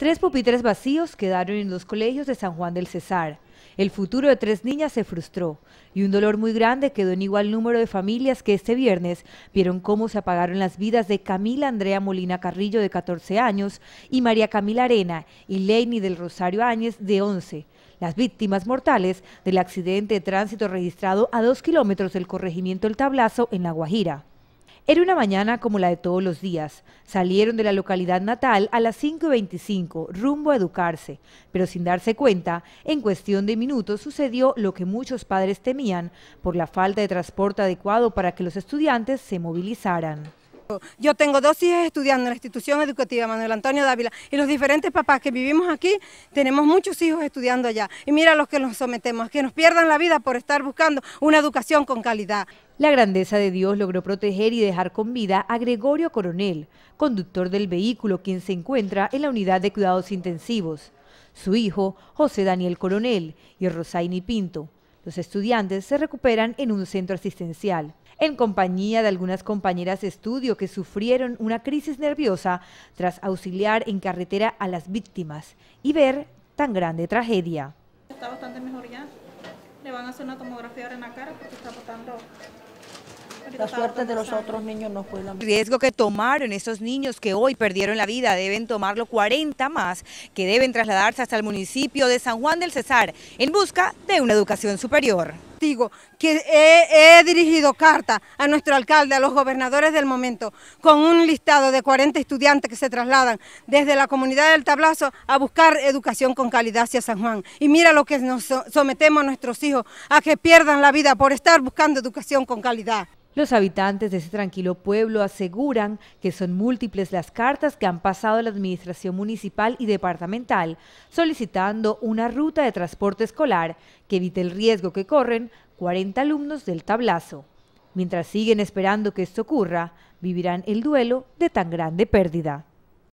Tres pupitres vacíos quedaron en los colegios de San Juan del Cesar. El futuro de tres niñas se frustró y un dolor muy grande quedó en igual número de familias que este viernes vieron cómo se apagaron las vidas de Camila Andrea Molina Carrillo de 14 años y María Camila Arena y Leini del Rosario Áñez de 11, las víctimas mortales del accidente de tránsito registrado a dos kilómetros del corregimiento El Tablazo en La Guajira. Era una mañana como la de todos los días. Salieron de la localidad natal a las 5.25, rumbo a educarse, pero sin darse cuenta, en cuestión de minutos sucedió lo que muchos padres temían por la falta de transporte adecuado para que los estudiantes se movilizaran. Yo tengo dos hijas estudiando en la institución educativa Manuel Antonio Dávila y los diferentes papás que vivimos aquí tenemos muchos hijos estudiando allá. Y mira los que nos sometemos, que nos pierdan la vida por estar buscando una educación con calidad. La grandeza de Dios logró proteger y dejar con vida a Gregorio Coronel, conductor del vehículo quien se encuentra en la unidad de cuidados intensivos, su hijo José Daniel Coronel y Rosaini Pinto, los estudiantes se recuperan en un centro asistencial. En compañía de algunas compañeras de estudio que sufrieron una crisis nerviosa tras auxiliar en carretera a las víctimas y ver tan grande tragedia. Está bastante mejor ya. Le van a hacer una tomografía ahora en la cara porque está botando la suerte de los otros niños no fue la misma. El riesgo que tomaron esos niños que hoy perdieron la vida deben tomarlo 40 más que deben trasladarse hasta el municipio de San Juan del Cesar en busca de una educación superior. Digo que he, he dirigido carta a nuestro alcalde, a los gobernadores del momento, con un listado de 40 estudiantes que se trasladan desde la comunidad del Tablazo a buscar educación con calidad hacia San Juan. Y mira lo que nos sometemos a nuestros hijos, a que pierdan la vida por estar buscando educación con calidad. Los habitantes de ese tranquilo pueblo aseguran que son múltiples las cartas que han pasado a la Administración Municipal y Departamental solicitando una ruta de transporte escolar que evite el riesgo que corren 40 alumnos del tablazo. Mientras siguen esperando que esto ocurra, vivirán el duelo de tan grande pérdida.